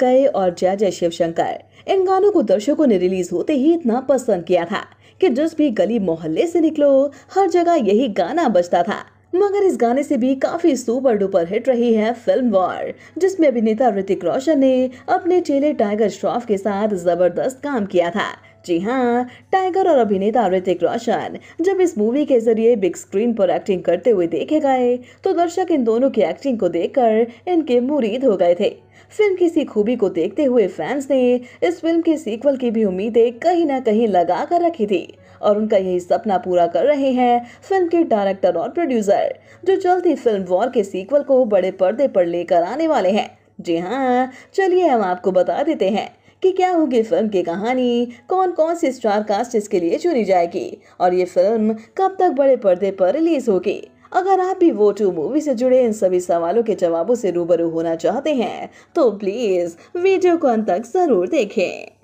गए और जय जय शिव शंकर इन गानों को दर्शकों ने रिलीज होते ही इतना पसंद किया था कि जिस भी गली मोहल्ले से निकलो हर जगह यही गाना बजता था मगर इस गाने से भी काफी सुपर डुपर हिट रही है फिल्म वॉर जिसमें अभिनेता ऋतिक रोशन ने अपने चेले टाइगर श्रॉफ के साथ जबरदस्त काम किया था जी हाँ टाइगर और अभिनेता ऋतिक रोशन जब इस मूवी के जरिए बिग स्क्रीन पर एक्टिंग करते हुए देखे गए तो दर्शक इन दोनों की एक्टिंग को देखकर इनके मुरीद हो गए थे फिल्म की इसी खूबी को देखते हुए फैंस ने इस फिल्म के सीक्वल की भी उम्मीदें कहीं ना कहीं लगा कर रखी थी और उनका यही सपना पूरा कर रहे हैं फिल्म के डायरेक्टर और प्रोड्यूसर जो जल्द ही फिल्म वॉर के सीक्वल को बड़े पर्दे पर लेकर आने वाले हैं जी हाँ चलिए हम आपको बता देते हैं कि क्या होगी फिल्म की कहानी कौन कौन सी स्टार कास्ट इसके लिए चुनी जाएगी और ये फिल्म कब तक बड़े पर्दे पर रिलीज होगी अगर आप भी वो टू मूवी से जुड़े इन सभी सवालों के जवाबों से रूबरू होना चाहते हैं तो प्लीज वीडियो को अंत तक जरूर देखें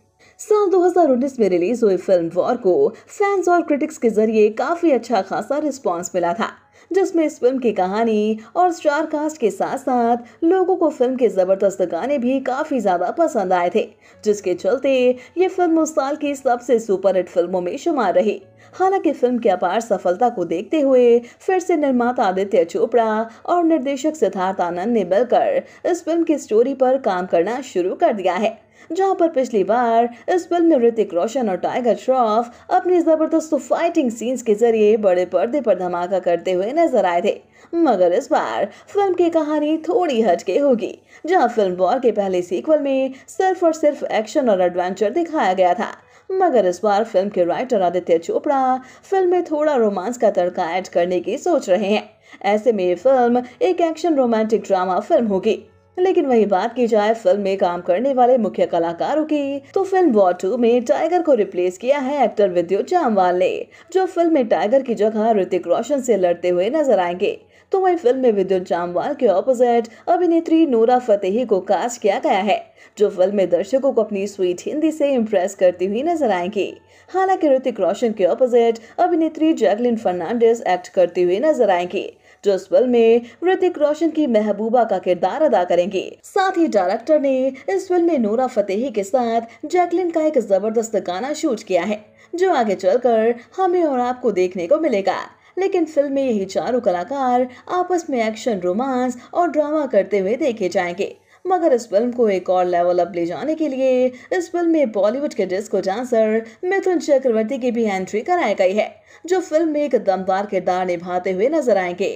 साल 2019 में रिलीज हुई फिल्म वॉर को फैंस और क्रिटिक्स के जरिए काफी अच्छा खासा रिस्पांस मिला था जिसमें इस फिल्म की कहानी और स्टार कास्ट के साथ साथ लोगों को फिल्म के ज़बरदस्त गाने भी काफ़ी ज़्यादा पसंद आए थे जिसके चलते ये फिल्म उस साल की सबसे सुपरहिट फिल्मों में शुमार रही हालांकि फिल्म की अपार सफलता को देखते हुए फिर से निर्माता आदित्य चोपड़ा और निर्देशक सिद्धार्थ आनंद ने मिलकर इस फिल्म की स्टोरी पर काम करना शुरू कर दिया है जहां पर पिछली बार इस फिल्म में ऋतिक रोशन और टाइगर श्रॉफ अपनी जबरदस्त फाइटिंग सीन्स के जरिए बड़े पर्दे पर धमाका करते हुए हुए नजर आए थे मगर इस बार फिल्म की कहानी थोड़ी हटके होगी जहां फिल्म वॉर के पहले सीक्वल में सिर्फ और सिर्फ एक्शन और एडवेंचर दिखाया गया था मगर इस बार फिल्म के राइटर आदित्य चोपड़ा फिल्म में थोड़ा रोमांस का तड़का ऐड करने की सोच रहे हैं ऐसे में फिल्म एक एक्शन रोमांटिक ड्रामा फिल्म होगी लेकिन वही बात की जाए फिल्म में काम करने वाले मुख्य कलाकारों की तो फिल्म वॉर टू में टाइगर को रिप्लेस किया है एक्टर विद्युत जामवाल ने जो फिल्म में टाइगर की जगह ऋतिक रोशन से लड़ते हुए नजर आएंगे तो वही फिल्म में विद्युत जामवाल के ऑपोजिट अभिनेत्री नूरा फतेही को कास्ट किया गया है जो फिल्म में दर्शकों को अपनी स्वीट हिंदी से इम्प्रेस करती हुई नजर आएंगी हालांकि ऋतिक रोशन के ऑपोजिट अभिनेत्री जैकलिन फर्नांडिस एक्ट करती हुई नजर आएंगी जो इस फिल्म में ऋतिक रोशन की महबूबा का किरदार अदा करेंगे साथ ही डायरेक्टर ने इस फिल्म में नूरा फतेही के साथ जैकलिन का एक जबरदस्त गाना शूट किया है जो आगे चलकर हमें और आपको देखने को मिलेगा लेकिन फिल्म में यही चारों कलाकार आपस में एक्शन रोमांस और ड्रामा करते हुए देखे जाएंगे मगर इस फिल्म को एक और लेवल अप ले जाने के लिए इस फिल्म में बॉलीवुड के डिस्को डांसर मिथुन चक्रवर्ती की भी एंट्री कराई गई है जो फिल्म में एक दमदार किरदार निभाते हुए नजर आएंगे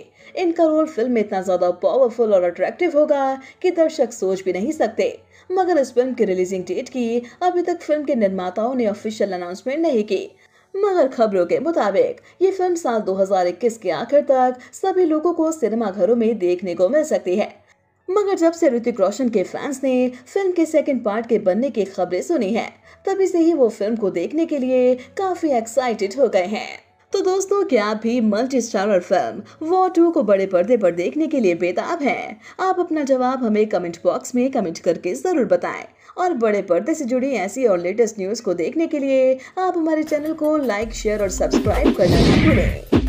इनका रोल फिल्म में इतना ज्यादा पावरफुल और अट्रैक्टिव होगा कि दर्शक सोच भी नहीं सकते मगर इस फिल्म की रिलीजिंग डेट की अभी तक फिल्म के निर्माताओं ने ऑफिशियल अनाउंसमेंट नहीं की मगर खबरों के मुताबिक ये फिल्म साल 2021 के आखिर तक सभी लोगों को सिनेमाघरों में देखने को मिल सकती है मगर जब से ऋतिक रोशन के फैंस ने फिल्म के सेकंड पार्ट के बनने की खबरें सुनी है तभी से ही वो फिल्म को देखने के लिए काफी एक्साइटेड हो गए हैं तो दोस्तों क्या आप भी multi starrer film war two को बड़े पर्दे पर देखने के लिए बेताब हैं आप अपना जवाब हमें कमेंट बॉक्स में कमेंट करके ज़रूर बताएं और बड़े पर्दे से जुड़ी ऐसी और लेटेस्ट न्यूज़ को देखने के लिए आप हमारे चैनल को लाइक शेयर और सब्सक्राइब करना ना भूलें